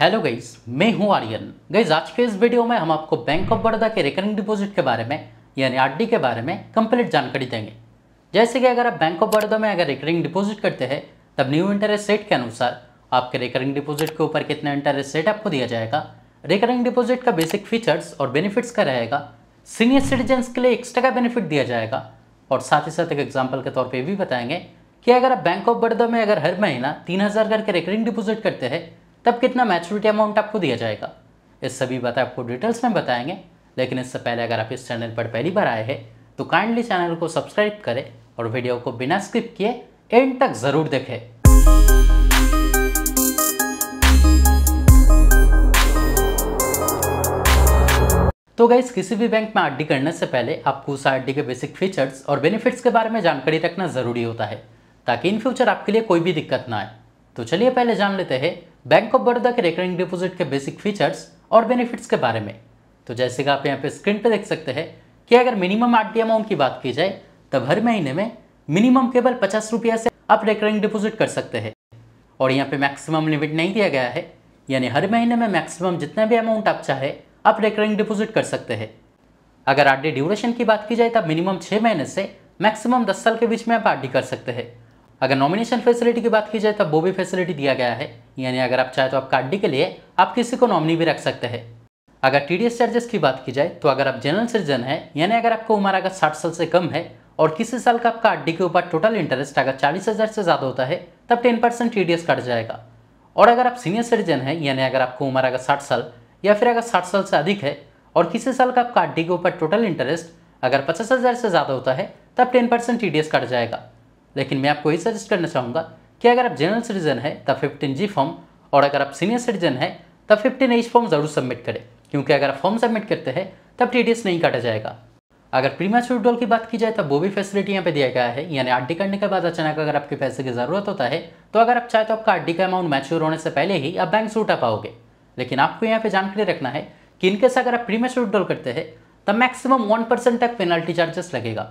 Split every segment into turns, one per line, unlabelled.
hello guys मैं हूं Aryan guys आज के इस वीडियो में हम आपको बैंक ऑफ बड़ौदा के रिकरिंग डिपॉजिट के बारे में यानी आरडी के बारे में कंप्लीट जानकारी देंगे जैसे कि अगर आप बैंक ऑफ बड़ौदा में अगर रिकरिंग डिपॉजिट करते हैं तब न्यू इंटरेस्ट रेट के अनुसार आपके रिकरिंग डिपोजिट के ऊपर कितना इंटरेस्ट रेट आपको दिया जाएगा रिकरिंग डिपोजिट का बेसिक फीचर्स और बेनिफिट्स का रहेगा सीनियर सिटीजन्स के लिए एक्स्ट्रा का बेनिफिट दिया जाएगा और साथ ही साथ एक एग्जाम्पल के तौर पर भी बताएंगे कि अगर आप बैंक ऑफ बड़ौदा में अगर हर महीना तीन हज़ार करके रिकरिंग डिपोजिट करते हैं तब कितना मैच्योरिटी अमाउंट आपको दिया जाएगा ये सभी बात आपको डिटेल्स में बताएंगे लेकिन इससे पहले अगर आप इस चैनल पर पहली बार आए हैं तो काइंडली चैनल को सब्सक्राइब करें और वीडियो को बिना स्किप किए एंड तक ज़रूर देखें तो गाइस किसी भी बैंक में आरडी करने से पहले आपको उस आरडी के बेसिक फीचर्स और बेनिफिट्स के बारे में जानकारी रखना ज़रूरी होता है ताकि इन फ्यूचर आपके लिए कोई भी दिक्कत ना आए तो चलिए पहले जान लेते हैं बैंक ऑफ बड़ौदा के रिकरिंग डिपॉजिट के बेसिक फीचर्स और बेनिफिट्स के बारे में तो जैसे कि आप यहाँ पे स्क्रीन पे देख सकते हैं कि अगर मिनिमम आर अमाउंट की बात की जाए तब हर महीने में मिनिमम केवल पचास रुपया से आप रिकरिंग डिपॉजिट कर सकते हैं और यहाँ पे मैक्सिमम लिमिट नहीं दिया गया है यानी हर महीने में मैक्सिमम जितना भी अमाउंट आप चाहे आप रिकरिंग डिपॉजिट कर सकते हैं अगर आर ड्यूरेशन की बात की जाए तो मिनिमम छः महीने से मैक्सिमम दस साल के बीच में आप आर कर सकते हैं अगर नॉमिनेशन फैसिलिटी की बात की जाए तो वो भी फैसिलिटी दिया गया है यानी अगर आप चाहे तो आप अड्डी के लिए आप किसी को नॉमिनी भी रख सकते हैं अगर टी चार्जेस की बात की जाए तो अगर आप जनरल सर्जन है यानी अगर आपको उम्र अगर साठ साल से कम है और किसी साल का आपका आर के ऊपर टोटल इंटरेस्ट अगर चालीस हज़ार से ज़्यादा होता है तब टेन परसेंट टी कट जाएगा और अगर आप सीनियर सिटीजन है यानी अगर आपको उम्र अगर साठ साल या फिर अगर साठ साल से अधिक है और किसी साल का आपका आर के ऊपर टोटल इंटरेस्ट अगर पचास हज़ार से ज़्यादा होता है तब टेन परसेंट टी कट जाएगा लेकिन मैं आपको ये सजेस्ट करना चाहूँगा कि अगर आप जनरल सिटीजन है तब फिफ्टीन जी फॉर्म और अगर आप सीनियर सिटीजन है तब फिफ्टीन एज फॉर्म ज़रूर सबमिट करें क्योंकि अगर आप फॉर्म सबमिट करते हैं तब टी नहीं काटा जाएगा अगर प्रीमैच विड्रॉल की बात की जाए तो वो भी फैसिलिटी यहाँ पे दिया गया है यानी आर करने के बाद अचानक अगर आपके पैसे की ज़रूरत होता है तो अगर आप चाहे तो आपका आर का अमाउंट मैच्योर होने से पहले ही आप बैंक से उठा पाओगे लेकिन आपको यहाँ पे जानकारी रखना है कि इनके साथ अगर आप प्रीमैच विड्रॉल करते हैं तो मैक्सिमम वन परसेंट तक पेनल्टी चार्जेस लगेगा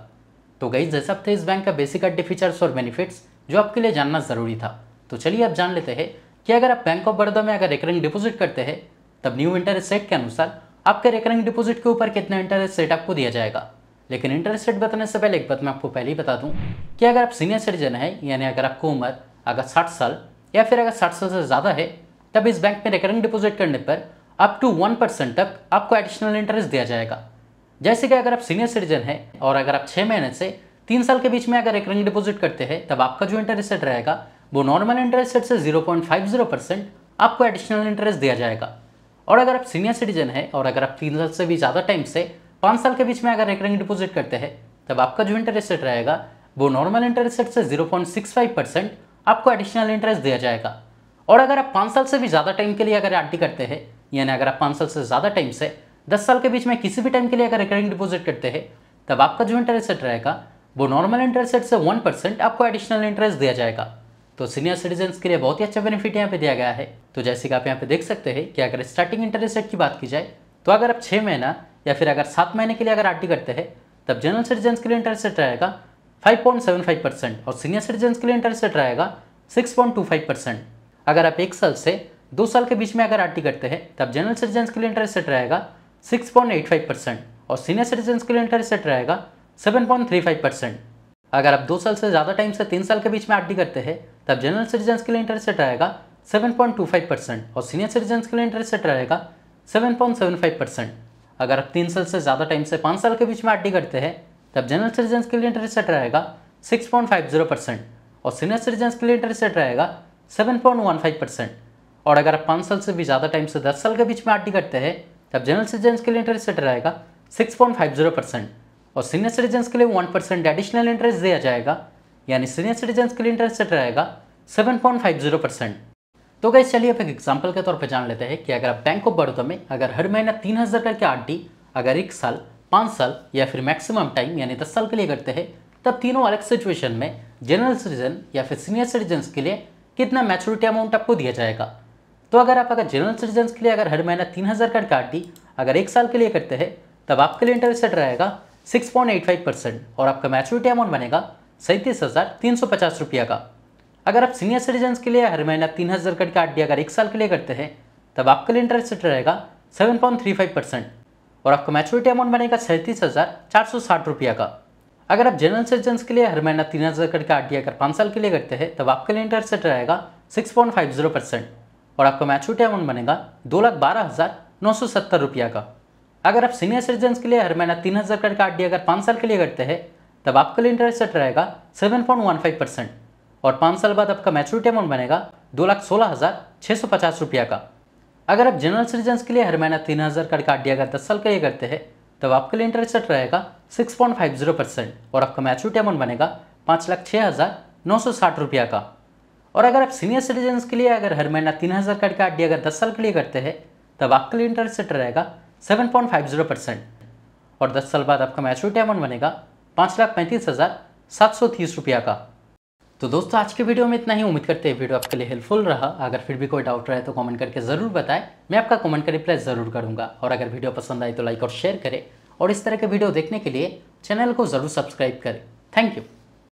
तो गई जैसे हफ्ते इस बैंक का बेसिक आर फीचर्स और बेनिफिट्स जो आपके लिए जानना ज़रूरी था तो चलिए आप जान लेते हैं कि अगर आप बैंक ऑफ बड़ौदा में अगर रिकरिंग डिपॉजिट करते हैं तब न्यू इंटरेस्ट रेट के अनुसार आपके रिकरिंग डिपॉजिट के ऊपर कितना इंटरेस्ट रेट आपको दिया जाएगा लेकिन इंटरेस्ट रेट बताने से पहले एक बात मैं आपको पहले ही बता दूं कि अगर आप सीनियर सिटीजन है यानी अगर आपको उम्र अगर साठ साल या फिर अगर साठ साल से ज़्यादा है तब इस बैंक में रिकरिंग डिपॉजिट करने पर अप टू वन परसेंट तक आपको एडिशनल इंटरेस्ट दिया जाएगा जैसे कि अगर आप सीनियर सिटीजन हैं और अगर आप छः महीने से तीन साल के बीच में अगर रिकरिंग डिपॉजिट करते हैं तब आपका जो इंटरेस्ट रेट रहेगा वो नॉर्मल इंटरेस्ट रेट से zero point five zero percent आपको एडिशनल इंटरेस्ट दिया जाएगा और अगर आप सीनियर सिटीजन है और अगर आप तीन साल से भी ज़्यादा टाइम से पाँच साल के बीच में अगर रिकरिंग डिपॉजिट करते हैं तब आपका जो इंटरेस्ट रेट रहेगा वो नॉर्मल इंटरेस्ट रेट से zero point six five percent आपको एडिशनल इंटरेस्ट दिया जाएगा और अगर आप पाँच साल से भी ज़्यादा टाइम के लिए अगर आर करते हैं यानी अगर आप पाँच साल से ज़्यादा टाइम से दस साल के बीच में किसी भी टाइम के लिए अगर रिकरिंग डिपॉजिट करते हैं तब आपका जो इंटरेस्ट रेट रहेगा वो नॉर्मल इंटरेस्ट रेट से वन परसेंट आपको एडिशनल इंटरेस्ट दिया जाएगा तो सीनियर सिटीजन के लिए बहुत ही अच्छा बेनिफिट यहाँ पे दिया गया है तो जैसे कि आप यहाँ पे देख सकते हैं कि अगर स्टार्टिंग इंटरेस्ट रेट की बात की जाए तो अगर आप छः महीना या फिर अगर सात महीने के लिए अगर आर करते हैं तब जनरल सिटीजन के लिए इंटरेस्ट रेट रहेगा फाइव परसेंट और सीनियर सिटीजन के लिए इंटरेस्ट रेट रहेगा सिक्स परसेंट अगर आप एक साल से दो साल के बीच में अगर आर करते हैं तब जनरल सिटीजन के लिए इंटरेस्ट रेट रहेगा सिक्स परसेंट और सीनियर सिटीजन के लिए इंटरेस्ट रेट रहेगा 7.35 परसेंट अगर आप दो साल से ज़्यादा टाइम से तीन साल के बीच में आर करते हैं तब जनरल सिटीजन के लिए इंटरेस्ट रेट रहेगा 7.25 परसेंट और सीनियर सिटीजन के लिए इंटरेस्ट रेट रहेगा 7.75 परसेंट अगर आप तीन साल से ज़्यादा टाइम से पाँच साल के बीच में आर करते हैं तब जनरल सिटीजन के लिए इंटरेस्ट रेट रहेगा 6.50 परसेंट और सीनियर सिटीजन के लिए इंटरेस्ट रेट रहेगा 7.15 परसेंट और अगर आप पाँच साल से भी ज़्यादा टाइम से दस साल के बीच में आर करते हैं तब जनरल सिटीजन के लिए इंटरेस्ट रेट रहेगा जीरो परसेंट और सीनियर सिटीजन्स के लिए वन परसेंट एडिशनल इंटरेस्ट दिया जाएगा यानी सीनियर सिटीजन्स के लिए इंटरेस्ट रहेगा seven point five zero percent तो गई चलिए अब एक एग्जाम्पल के तौर पर जान लेते हैं कि अगर आप बैंक ऑफ बड़ौदा में अगर हर महीना तीन हज़ार करके आर डी अगर एक साल पाँच साल या फिर मैक्सिमम टाइम यानी दस साल के लिए करते हैं तब तीनों अलग सिचुएशन में जनरल सिटीजन या फिर सीनियर सिटीजन्स के लिए कितना मैच्योरिटी अमाउंट आपको दिया जाएगा तो अगर आप अगर जनरल सिटीजन्स के लिए अगर हर महीना तीन हज़ार आर डी अगर एक साल के लिए करते हैं तब आपके लिए इंटरेस्ट रहेगा 6.85 परसेंट और आपका मैच्योरिटी अमाउंट बनेगा सैंतीस हज़ार तीन सौ पचास रुपया का अगर आप सीनियर सिटीजन के लिए हर महीना तीन हज़ार करके आर डी अगर एक साल के लिए करते हैं तब आपके लिए इंटरेस्ट रहेगा seven point three five percent और आपका मैच्योरिटी अमाउंट बनेगा सैंतीस हज़ार चार सौ साठ रुपया का अगर आप जनरल सिटीजन के लिए हर महीना तीन हज़ार करके आर डी अगर पाँच साल के लिए करते हैं तब आपके लिए इंटरेस्ट रहेगा six point five zero percent और आपका मैच्योरिटी अमाउंट बनेगा दो लाख बारह हज़ार नौ सौ सत्तर रुपया का अगर आप सीनियर सिटीजन के लिए हर महीना तीन हज़ार करके आर डी अगर पाँच साल के लिए करते हैं तब आपके लिए इंटरेस्ट रेट रहेगा seven point one five percent और पाँच साल बाद आपका मैच्योरिटी अमाउंट बनेगा दो लाख सोलह हज़ार छः सौ पचास रुपया का अगर आप जनरल सिटीजन के लिए हर महीना तीन हज़ार करके आर डी अगर दस साल के लिए करते हैं तब आपके लिए इंटरेस्ट रेट रहेगा six point five zero percent और आपका मैच्योरिटी अमाउंट बनेगा पाँच लाख छः हज़ार नौ सौ साठ रुपया का और अगर आप सीनियर सिटीजन के लिए अगर हर महीना तीन हज़ार करके आर डी अगर दस साल के लिए करते हैं तब आपके लिए इंटरेस्ट रेट रहेगा seven point five zero percent और दस साल बाद आपका मैच्योरिटी अमाउंट बनेगा पाँच लाख पैंतीस हज़ार सात सौ तीस रुपया का तो दोस्तों आज के वीडियो में इतना ही उम्मीद करते हैं वीडियो आपके लिए हेल्पफुल रहा अगर फिर भी कोई डाउट रहे तो कमेंट करके ज़रूर बताएं मैं आपका कमेंट का रिप्लाई ज़रूर करूंगा और अगर वीडियो पसंद आए तो लाइक और शेयर करें और इस तरह के वीडियो देखने के लिए चैनल को ज़रूर सब्सक्राइब करें थैंक यू